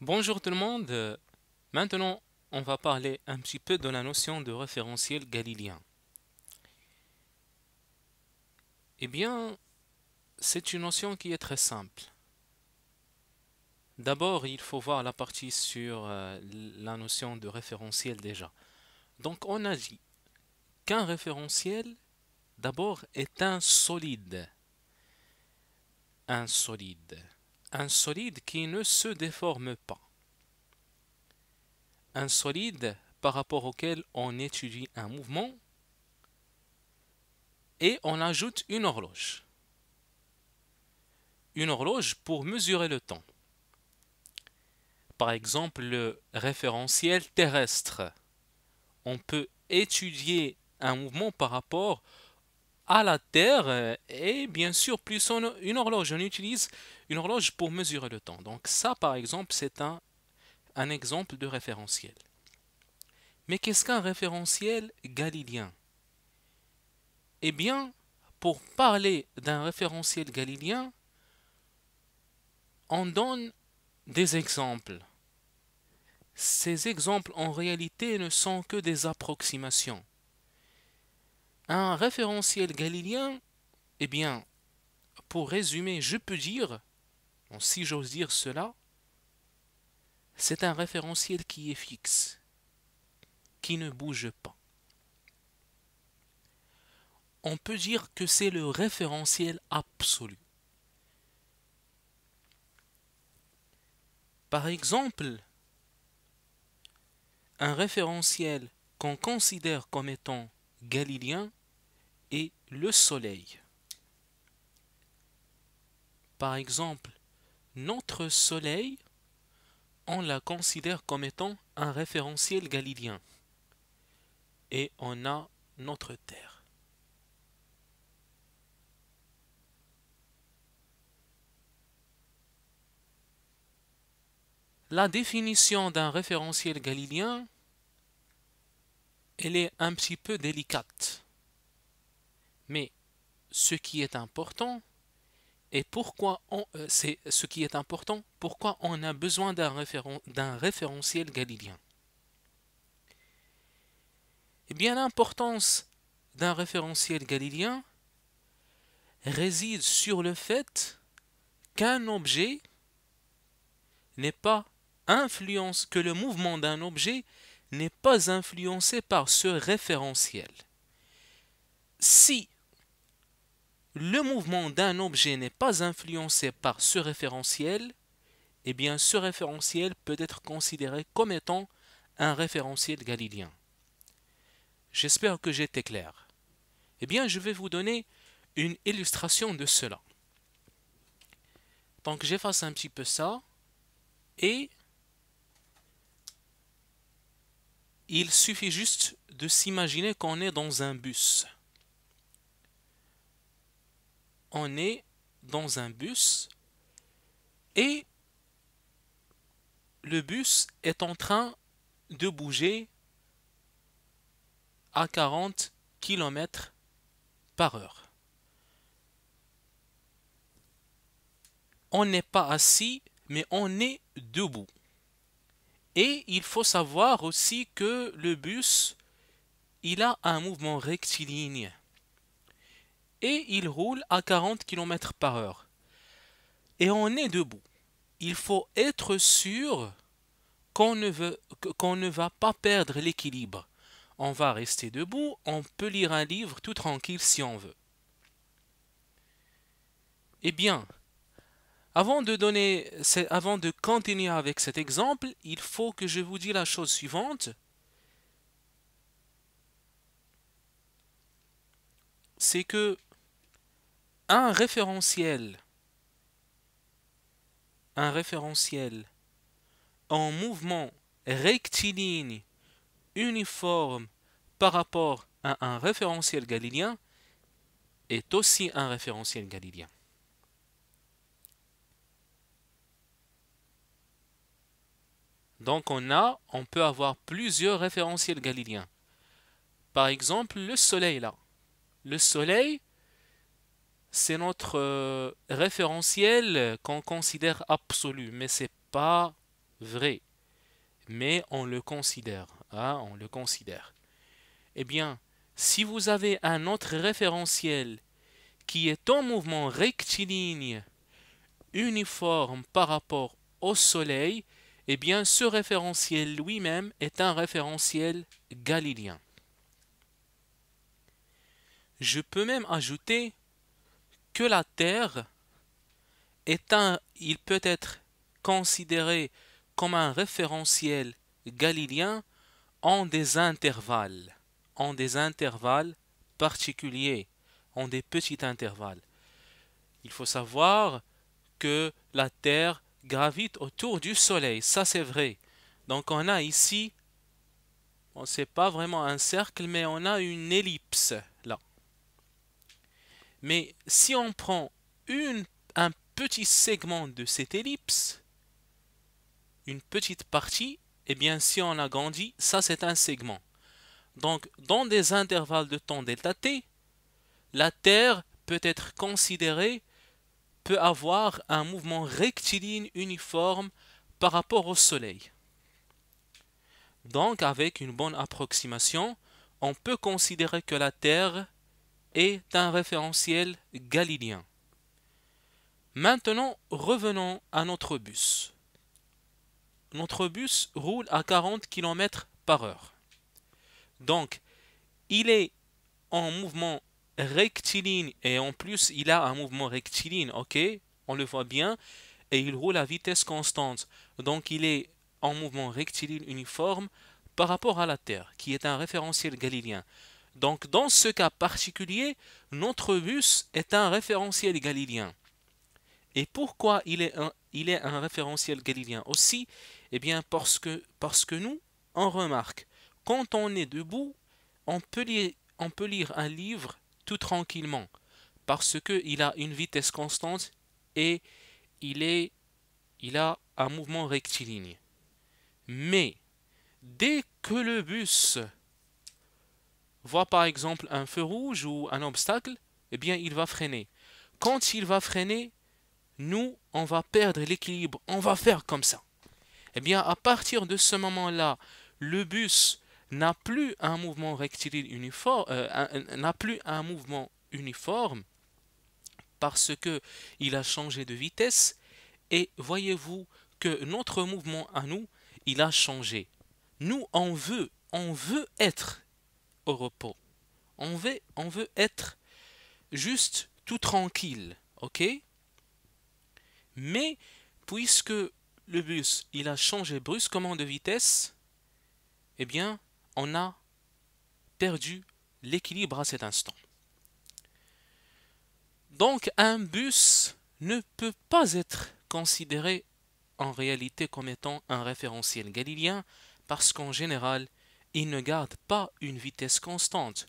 Bonjour tout le monde. Maintenant, on va parler un petit peu de la notion de référentiel galiléen. Eh bien, c'est une notion qui est très simple. D'abord, il faut voir la partie sur euh, la notion de référentiel déjà. Donc, on a dit qu'un référentiel, d'abord, est un solide. Un solide un solide qui ne se déforme pas. Un solide par rapport auquel on étudie un mouvement et on ajoute une horloge. Une horloge pour mesurer le temps. Par exemple, le référentiel terrestre. On peut étudier un mouvement par rapport à la Terre. Euh, et bien sûr, plus on, une horloge, on utilise une horloge pour mesurer le temps. Donc ça, par exemple, c'est un, exemple de référentiel. Mais qu'est-ce qu'un référentiel galilien Eh bien, pour parler d'un référentiel galilien, on donne des exemples. Ces exemples, en réalité, ne sont que des approximations. Un référentiel galiléen, eh bien, pour résumer, je peux dire, si j'ose dire cela, c'est un référentiel qui est fixe, qui ne bouge pas. On peut dire que c'est le référentiel absolu. Par exemple, un référentiel qu'on considère comme étant galiléen et le soleil. Par exemple, notre soleil, on la considère comme étant un référentiel galilien, Et on a notre Terre. La définition d'un référentiel galilien, elle est un petit peu délicate. Mais ce qui est important, et pourquoi euh, c'est ce qui est important, pourquoi on a besoin d'un référentiel galiléen Eh bien, l'importance d'un référentiel galiléen réside sur le fait qu'un objet n'est pas influence que le mouvement d'un objet n'est pas influencé par ce référentiel. Si le mouvement d'un objet n'est pas influencé par ce référentiel, et eh bien ce référentiel peut être considéré comme étant un référentiel galilien. J'espère que j'étais clair. Eh bien, je vais vous donner une illustration de cela. Donc, j'efface un petit peu ça. Et il suffit juste de s'imaginer qu'on est dans un bus on est dans un bus et le bus est en train de bouger à 40 km par heure. On n'est pas assis, mais on est debout. Et il faut savoir aussi que le bus, il a un mouvement rectiligne et il roule à 40 km par heure. Et on est debout. Il faut être sûr qu'on ne, veut, qu'on ne va pas perdre l'équilibre. On va rester debout, on peut lire un livre tout tranquille si on veut. Eh bien, avant de, donner, avant de continuer avec cet exemple, il faut que je vous dise la chose suivante. C'est que un référentiel, un référentiel en mouvement rectiligne uniforme par rapport à un référentiel galilien est aussi un référentiel galilien. Donc on a, on peut avoir plusieurs référentiels galiliens. Par exemple, le soleil là. Le soleil, c'est notre euh, référentiel qu'on considère absolu, mais c'est pas vrai. Mais on le considère, hein, on le considère. Eh bien, si vous avez un autre référentiel qui est en mouvement rectiligne, uniforme par rapport au Soleil, eh bien ce référentiel lui-même est un référentiel galiléen. Je peux même ajouter que la Terre est il peut être considéré comme un référentiel galiléen en des intervalles, en des intervalles particuliers, en des petits intervalles. Il faut savoir que la Terre gravite autour du Soleil, ça c'est vrai. Donc on a ici, on sait pas vraiment un cercle, mais on a une ellipse. Mais si on prend un petit segment de cette ellipse, une petite partie, et eh bien si on agrandit, ça c'est un segment. Donc dans des intervalles de temps delta t, la Terre peut être considérée, peut avoir un mouvement rectiligne uniforme par rapport au Soleil. Donc avec une bonne approximation, on peut considérer que la Terre est un référentiel galilien. Maintenant, revenons à notre bus. Notre bus roule à 40 km par heure. Donc, il est en mouvement rectiligne et en plus, il a un mouvement rectiligne, ok On le voit bien. Et il roule à vitesse constante. Donc, il est en mouvement rectiligne uniforme par rapport à la Terre, qui est un référentiel galilien. Donc dans ce cas particulier, notre bus est un référentiel galiléen. Et pourquoi il est un, référentiel galiléen aussi Eh bien parce que, nous, on remarque, quand on est debout, on peut lire, on peut lire un livre tout tranquillement, parce qu'il a une vitesse constante et il, est, il a un mouvement rectiligne. Mais dès que le bus voit par exemple un feu rouge ou un obstacle, eh bien il va freiner. Quand il va freiner, nous, on va perdre l'équilibre, on va faire comme ça. Eh bien, à partir de ce moment-là, le bus n'a plus un mouvement rectiligne uniforme, euh, n'a plus un mouvement uniforme parce que il a changé de vitesse et voyez-vous que notre mouvement à nous, il a changé. Nous, on veut, on veut être repos. On veut, on veut être juste tout tranquille, ok Mais puisque le bus il a changé brusquement de vitesse, eh bien, on a perdu l'équilibre à cet instant. Donc un bus ne peut pas être considéré en réalité comme étant un référentiel galiléen parce qu'en général, ne garde pas une vitesse constante.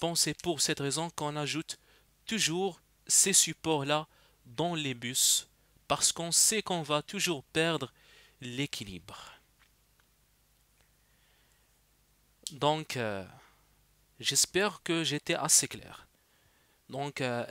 Bon, c'est pour cette raison qu'on ajoute toujours ces supports-là dans les bus, parce qu'on sait qu'on va toujours perdre l'équilibre. Donc, euh, j'espère que j'étais assez clair. Donc, euh,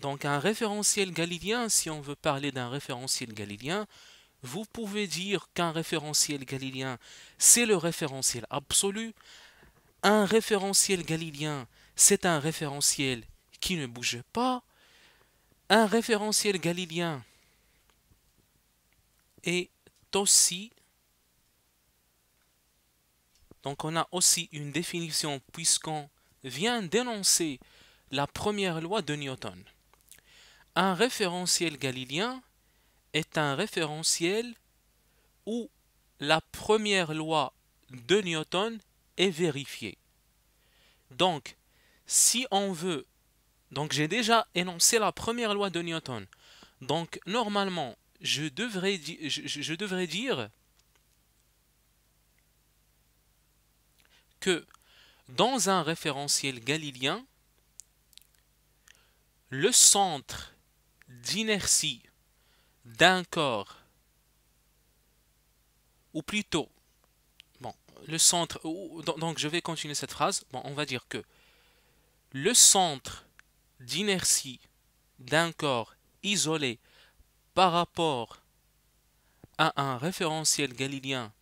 donc, un référentiel galiléen, si on veut parler d'un référentiel galiléen, vous pouvez dire qu'un référentiel galiléen, c'est le référentiel absolu. Un référentiel galiléen, c'est un référentiel qui ne bouge pas. Un référentiel galiléen est aussi... Donc on a aussi une définition puisqu'on vient d'énoncer la première loi de Newton. Un référentiel galiléen est un référentiel où la première loi de Newton est vérifiée. Donc, si on veut... Donc, j'ai déjà énoncé la première loi de Newton. Donc, normalement, je devrais, je, devrais dire que dans un référentiel galiléen, le centre d'inertie d'un corps, ou plutôt, bon, le centre, donc je vais continuer cette phrase, bon, on va dire que le centre d'inertie d'un corps isolé par rapport à un référentiel galiléen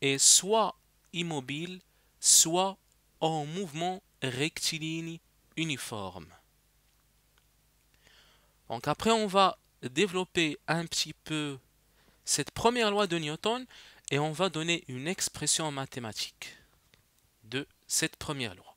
est soit immobile, soit en mouvement rectiligne uniforme. Donc après on va développer un petit peu cette première loi de Newton et on va donner une expression mathématique de cette première loi.